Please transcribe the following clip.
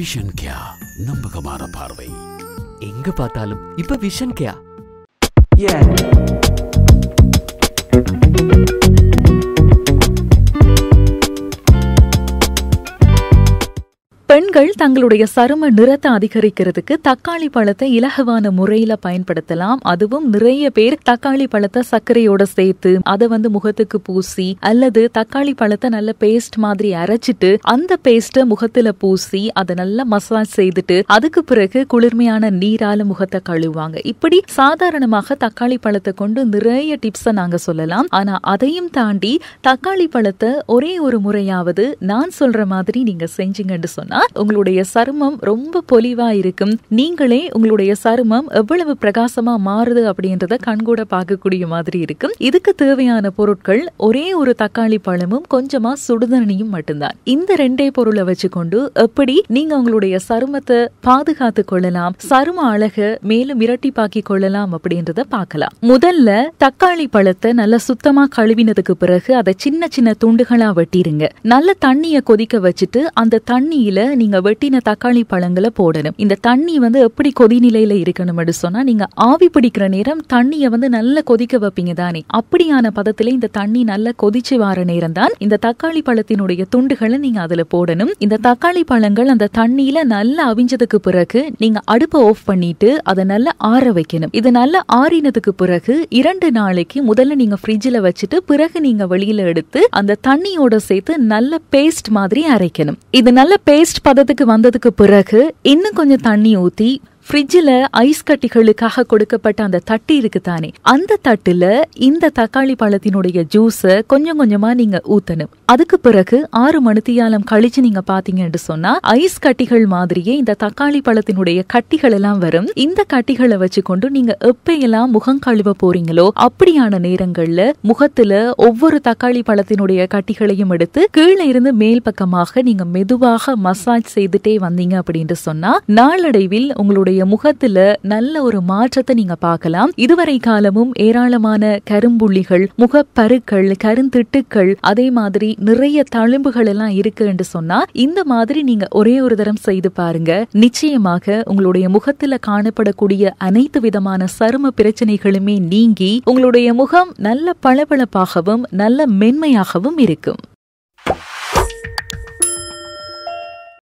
Vision கியா நம்பகமான பார்வை எங்க பார்த்தாலும் இப்ப விஷன் கியா Yeah. பெண்கள் தங்களுடைய சரும நிறத்தை அதிகரிக்கிறதுக்கு தக்காளி பழத்தை இலகுவான முறையில பயன்படுத்தலாம் அதுவும் நிறைய பேர் தக்காளி பழத்தை சர்க்கரையோட சேர்த்து அதை வந்து முகத்துக்கு பூசி அல்லது தக்காளி பழத்தை நல்ல பேஸ்ட் மாதிரி அரைச்சிட்டு அந்த பேஸ்ட்டை முகத்துல பூசி அதை நல்லா மசாஜ் செய்துட்டு அதுக்கு பிறகு குளிர்மையான நீரால முகத்தை கழுவாங்க இப்படி சாதாரணமாக தக்காளி பழத்தை கொண்டு நிறைய டிப்ஸை நாங்க சொல்லலாம் ஆனா அதையும் தாண்டி தக்காளி பழத்தை ஒரே ஒரு முறையாவது நான் சொல்ற மாதிரி நீங்க செஞ்சீங்கன்னு சொன்னா உங்களுடைய சருமம் ரொம்ப பொலிவா இருக்கும் நீங்களே உங்களுடைய சருமம் எவ்வளவு பிரகாசமா மாறுது அப்படின்றத கண்கூட பார்க்கக்கூடிய மாதிரி இருக்கும் இதுக்கு தேவையான பொருட்கள் ஒரே ஒரு தக்காளி பழமும் கொஞ்சமா சுடுதண்ணியும் மட்டும்தான் இந்த ரெண்டே பொருளை வச்சுக்கொண்டு எப்படி நீங்க உங்களுடைய சருமத்தை பாதுகாத்து கொள்ளலாம் சரும அழக மேலும் பாக்கி கொள்ளலாம் அப்படின்றத பார்க்கலாம் முதல்ல தக்காளி பழத்தை நல்லா சுத்தமா கழுவினதுக்கு பிறகு அதை சின்ன சின்ன துண்டுகளா வெட்டிருங்க நல்ல தண்ணிய கொதிக்க வச்சுட்டு அந்த தண்ணியில நீங்க வெட்டின தக்காளி பழங்களை போடணும் இந்த தண்ணி வந்து எப்படி கொதிநிலையில் இருக்கணும் சொன்னா நீங்க ஆவி பிடிக்கிற நேரம் தண்ணியை வந்து நல்லா கொதிக்க வைப்பீங்க தானே அப்படியான பதத்துல இந்த தண்ணி நல்லா கொதிச்சு வார நேரம் தான் இந்த தக்காளி பழத்தினுடைய துண்டுகளை நீங்க அதுல போடணும் இந்த தக்காளி பழங்கள் அந்த தண்ணியில் நல்லா அவிஞ்சதுக்கு பிறகு நீங்க அடுப்பை ஆஃப் பண்ணிட்டு அதை நல்லா ஆற வைக்கணும் இது நல்லா ஆறினதுக்கு பிறகு இரண்டு நாளைக்கு முதல்ல நீங்க பிரிட்ஜ்ல வச்சுட்டு பிறகு நீங்க வெளியில எடுத்து அந்த தண்ணியோட சேர்த்து நல்ல பேஸ்ட் மாதிரி அரைக்கணும் இது நல்ல பேஸ்ட் பதத்துக்கு வந்ததுக்கு பிறகு இன்னும் கொஞ்சம் தண்ணி ஊற்றி ஃப்ரிட்ஜில் ஐஸ் கட்டிகளுக்காக கொடுக்கப்பட்ட அந்த தட்டு இருக்கு தானே அந்த தட்டுல இந்த தக்காளி பழத்தினுடைய ஜூஸை கொஞ்சம் கொஞ்சமா நீங்க ஊத்தணும் அதுக்கு பிறகு ஆறு மணித்தியாலம் கழிச்சு நீங்க பாத்தீங்கன்னு சொன்னா ஐஸ் கட்டிகள் மாதிரியே இந்த தக்காளி பழத்தினுடைய கட்டிகள் எல்லாம் வரும் இந்த கட்டிகளை வச்சு கொண்டு நீங்க எல்லாம் முகம் கழுவ போறீங்களோ அப்படியான நேரங்கள்ல முகத்துல ஒவ்வொரு தக்காளி பழத்தினுடைய கட்டிகளையும் எடுத்து கீழே இருந்து மேல் பக்கமாக நீங்க மெதுவாக மசாஜ் செய்துட்டே வந்தீங்க அப்படின்னு சொன்னா நாளடைவில் உங்களுடைய அவங்களுடைய முகத்துல நல்ல ஒரு மாற்றத்தை நீங்க பார்க்கலாம் இதுவரை காலமும் ஏராளமான கரும்புள்ளிகள் முகப்பருக்கள் கருந்திட்டுக்கள் அதே மாதிரி நிறைய தழும்புகள் எல்லாம் இருக்கு என்று சொன்னா இந்த மாதிரி நீங்க ஒரே ஒரு தரம் செய்து பாருங்க நிச்சயமாக உங்களுடைய முகத்துல காணப்படக்கூடிய அனைத்து விதமான சரும பிரச்சனைகளுமே நீங்கி உங்களுடைய முகம் நல்ல பளபளப்பாகவும் நல்ல மென்மையாகவும் இருக்கும்